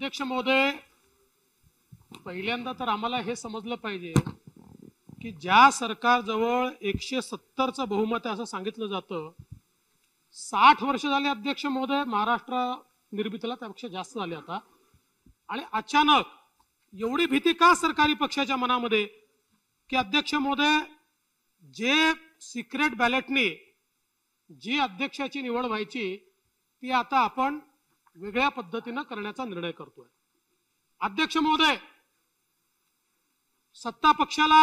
अध्यक्ष महोदय पहिल्यांदा तर आम्हाला हे समजलं पाहिजे की ज्या सरकारजवळ एकशे सत्तरचं बहुमत आहे असं सांगितलं जातं साठ वर्ष झाले अध्यक्ष महोदय महाराष्ट्र निर्मितीला त्यापेक्षा जास्त झाले आता आणि अचानक एवढी भीती का सरकारी पक्षाच्या मनामध्ये की अध्यक्ष महोदय जे सिक्रेट बॅलेटने जी अध्यक्षाची निवड व्हायची ती आता आपण वेगळ्या पद्धतीनं करण्याचा निर्णय करतोय अध्यक्ष महोदय सत्ता पक्षाला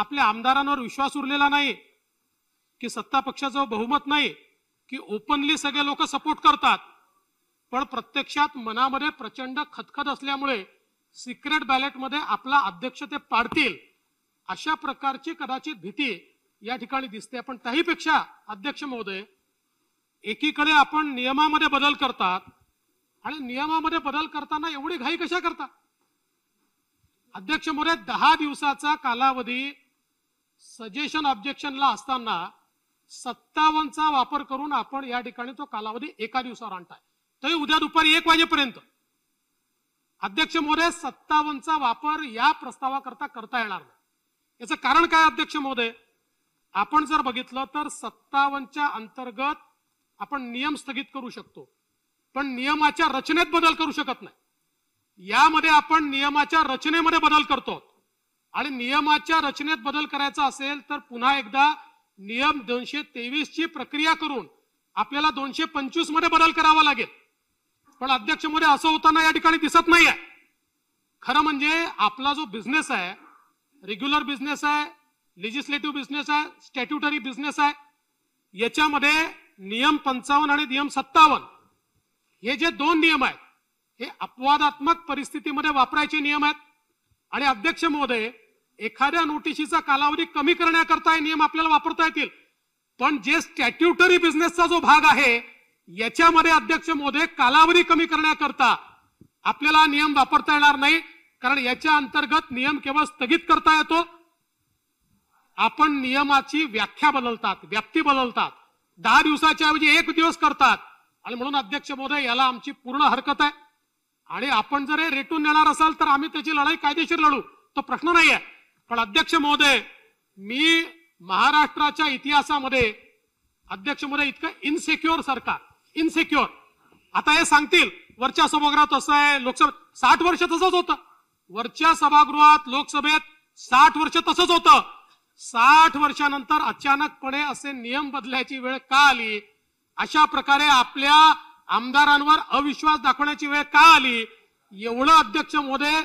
आपल्या आमदारांवर विश्वास उरलेला नाही की सत्ता पक्षाचं बहुमत नाही की ओपनली सगळे लोक सपोर्ट करतात पण प्रत्यक्षात मनामध्ये प्रचंड खतखत असल्यामुळे सिक्रेट बॅलेटमध्ये आपला अध्यक्ष ते पाडतील अशा प्रकारची कदाचित भीती या ठिकाणी दिसते पण त्याहीपेक्षा अध्यक्ष महोदय एकीकडे आपण नियमामध्ये बदल करतात आणि नियमामध्ये बदल करताना एवढी घाई कशा करता अध्यक्ष मोरे दहा दिवसाचा कालावधी सजेशन ऑब्जेक्शनला असताना सत्तावनचा वापर करून आपण या ठिकाणी तो कालावधी एका दिवसावर आणताय तरी उद्या दुपारी एक वाजेपर्यंत अध्यक्ष महोदय सत्तावनचा वापर या प्रस्तावाकरता करता येणार नाही याचं कारण काय अध्यक्ष महोदय आपण जर बघितलं तर सत्तावनच्या अंतर्गत आपण नियम स्थगित करू शकतो पण नियमाच्या रचनेत बदल करू शकत नाही यामध्ये आपण नियमाच्या रचनेमध्ये बदल करतो आणि नियमाच्या रचनेत बदल करायचा असेल तर पुन्हा एकदा नियम दोनशे तेवीस ची प्रक्रिया करून आपल्याला दोनशे पंचवीस मध्ये बदल करावा लागेल पण अध्यक्ष मध्ये असं होताना या ठिकाणी दिसत नाही आहे खरं म्हणजे आपला जो बिझनेस आहे रेग्युलर बिझनेस आहे लेजिस्लेटिव्ह बिझनेस आहे स्टॅट्युटरी बिझनेस आहे याच्यामध्ये नियम पंचावन्न आणि नियम सत्तावन्न हे जे दोन नियम आहेत हे अपवादात्मक परिस्थितीमध्ये वापरायचे नियम आहेत आणि अध्यक्ष महोदय एखाद्या नोटिशीचा कालावधी कमी करण्याकरता हे नियम आपल्याला वापरता येतील पण जे स्टॅट्युटरी बिझनेसचा जो भाग आहे याच्यामध्ये अध्यक्ष महोदय कालावधी कमी करण्याकरता आपल्याला नियम वापरता येणार नाही कारण याच्या अंतर्गत नियम केवळ स्थगित करता येतो आपण नियमाची व्याख्या बदलतात व्याप्ती बदलतात दहा दिवसाच्या ऐवजी एक दिवस करतात आणि म्हणून अध्यक्ष महोदय याला आमची पूर्ण हरकत आहे आणि आपण जर हे रेटून नेणार असाल तर आम्ही त्याची लढाई कायदेशीर लढू तो प्रश्न नाही आहे पण अध्यक्ष महोदय मी महाराष्ट्राच्या इतिहासामध्ये अध्यक्ष महोदय इतकं इनसेक्युअर सरकार इनसेक्युअर आता हे सांगतील वरच्या सभागृहात असं आहे लोकसभेत साठ वर्ष तसंच होतं वरच्या सभागृहात लोकसभेत साठ वर्ष तसंच होतं साठ वर्षानंतर अचानकपणे असे नियम बदलायची वेळ का आली अशा प्रकारे आपल्या आमदारांवर अविश्वास दाखवण्याची वेळ का आली एवढं अध्यक्ष मोदय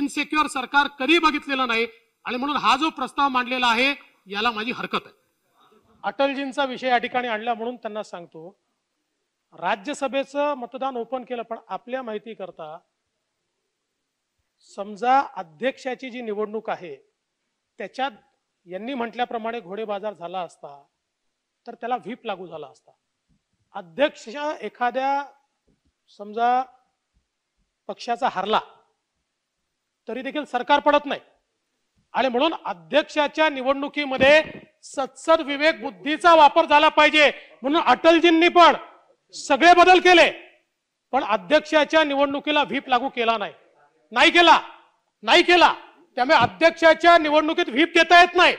इनसेक्युअर सरकार कधी बघितलेलं नाही आणि म्हणून हा जो प्रस्ताव मांडलेला आहे याला माझी हरकत आहे अटलजींचा विषय या ठिकाणी आणला म्हणून त्यांना सांगतो राज्यसभेचं मतदान ओपन केलं पण आपल्या माहिती करता समजा अध्यक्षाची जी निवडणूक आहे त्याच्यात यांनी म्हटल्याप्रमाणे घोडे बाजार झाला असता तर त्याला व्हीप लागू झाला असता अध्यक्ष एखाद्या समजा पक्षाचा हरला तरी देखील सरकार पडत नाही आणि म्हणून अध्यक्षाच्या निवडणुकीमध्ये सत्सद विवेक बुद्धीचा वापर झाला पाहिजे म्हणून अटलजींनी पण सगळे बदल केले पण अध्यक्षाच्या निवडणुकीला व्हीप लागू केला नाही नाही केला नाही केला त्यामुळे अध्यक्षाच्या निवडणुकीत व्हीप देता येत नाही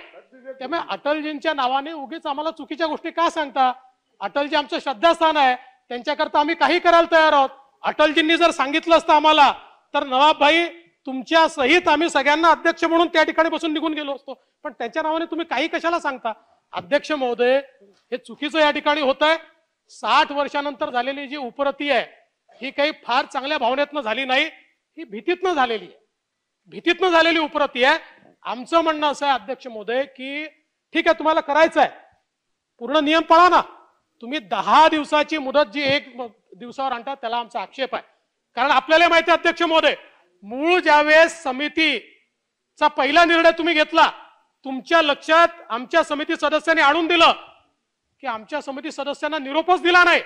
त्यामुळे अटलजींच्या नावाने उगीच आम्हाला चुकीच्या गोष्टी का सांगता अटलजी आमचं श्रद्धास्थान आहे त्यांच्याकरता आम्ही काही करायला तयार आहोत अटलजींनी जर सांगितलं असतं आम्हाला तर नवाबभाई तुमच्या सहित आम्ही सगळ्यांना अध्यक्ष म्हणून त्या ठिकाणी बसून निघून गेलो असतो पण त्यांच्या नावाने तुम्ही काही कशाला सांगता अध्यक्ष महोदय हे चुकीचं या ठिकाणी होत आहे साठ वर्षानंतर झालेली जी उपरती आहे ही काही फार चांगल्या भावनेतनं झाली नाही ही भीतीतनं झालेली आहे भीतीतनं झालेली उपरती आहे आमचं म्हणणं असं आहे अध्यक्ष मोदय की ठीक आहे तुम्हाला करायचं आहे पूर्ण नियम पळा ना तुम्ही दहा दिवसाची मुदत जी एक दिवसावर आणता त्याला आमचा आक्षेप आहे कारण आपल्याला माहिती आहे अध्यक्ष मोदय मूळ ज्यावेळेस समितीचा पहिला निर्णय तुम्ही घेतला तुमच्या लक्षात आमच्या समिती सदस्यांनी आणून दिलं की आमच्या समिती सदस्यांना निरोपच दिला नाही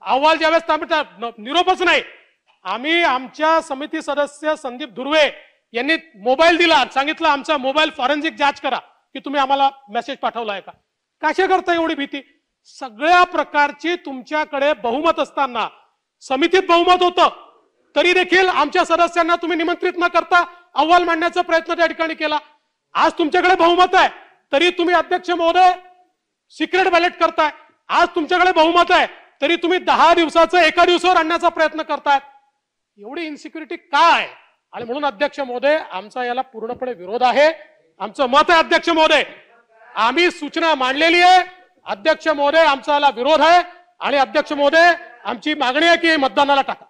अहवाल ज्यावेळेस निरोपच नाही आम्ही आमच्या समिती सदस्य संदीप धुर्वे यांनी मोबाईल दिला सांगितलं आमचा मोबाईल फॉरेन्सिक जांच करा की तुम्ही आम्हाला मेसेज पाठवलाय का कशा करता एवढी भीती सगळ्या प्रकारची तुमच्याकडे बहुमत असताना समितीत बहुमत होतं तरी देखील आमच्या सदस्यांना तुम्ही निमंत्रित न करता अहवाल मांडण्याचा प्रयत्न त्या ठिकाणी केला आज तुमच्याकडे बहुमत आहे तरी तुम्ही अध्यक्ष महोदय सिक्रेट बॅलेट करताय आज तुमच्याकडे बहुमत आहे तरी तुम्ही दहा दिवसाचं एका दिवसावर आणण्याचा प्रयत्न करतायत एवढी इन्सिक्युरिटी काय आणि म्हणून अध्यक्ष महोदय आमचा याला पूर्णपणे विरोध आहे आमचं मत आहे अध्यक्ष महोदय आम्ही सूचना मांडलेली आहे अध्यक्ष महोदय आमचा याला विरोध आहे आणि अध्यक्ष महोदय आमची मागणी आहे की मतदानाला टाका